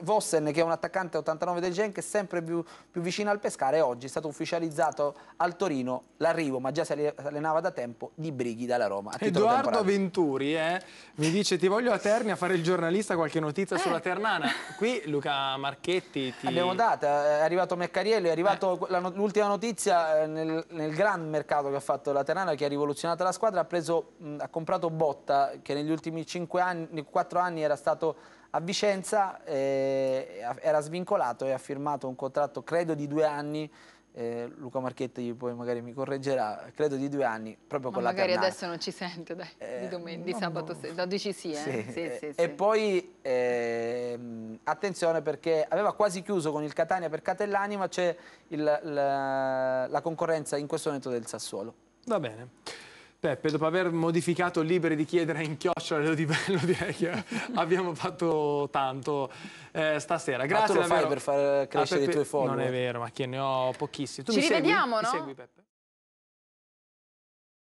Vossen che è un attaccante 89 del Genk sempre più, più, vicino al pescare oggi è stato ufficializzato al Torino l'arrivo ma già si allenava da tempo di Brighi dalla Roma Edoardo Venturi eh, mi dice ti voglio a Terni a fare il giornalista qualche notizia eh. sulla Ternana qui Luca Marchetti ti... abbiamo data eh, è arrivato Meccariello è arrivato eh. l'ultima notizia eh, nel, nel, gran mercato che ha fatto la Ternana che ha rivoluzionato la squadra ha, preso, mh, ha comprato Botta che negli ultimi 5 anni, 4 anni era stato a Vicenza eh, era svincolato e ha firmato un contratto, credo, di due anni eh, Luca Marchetti poi magari mi correggerà, credo di due anni, proprio Ma con la Ternana. magari adesso non ci sente, dai, eh, di, domen- di no, sabato no. da dici sì, eh? Sì. Sì, sì, sì. E poi, ehm, attenzione perché aveva quasi chiuso con il Catania per Catellani, ma c'è la, la concorrenza in questo momento del Sassuolo. Va bene. Peppe, dopo aver modificato Liberi di chiedere in chiocciola lo di bello, direi che abbiamo fatto tanto eh, stasera. Grazie ma tu lo davvero. fai per far crescere Peppe, i tuoi follower. Non è vero, ma che ne ho pochissimi. Tu Ci mi rivediamo, segui? no? Mi segui, Peppe?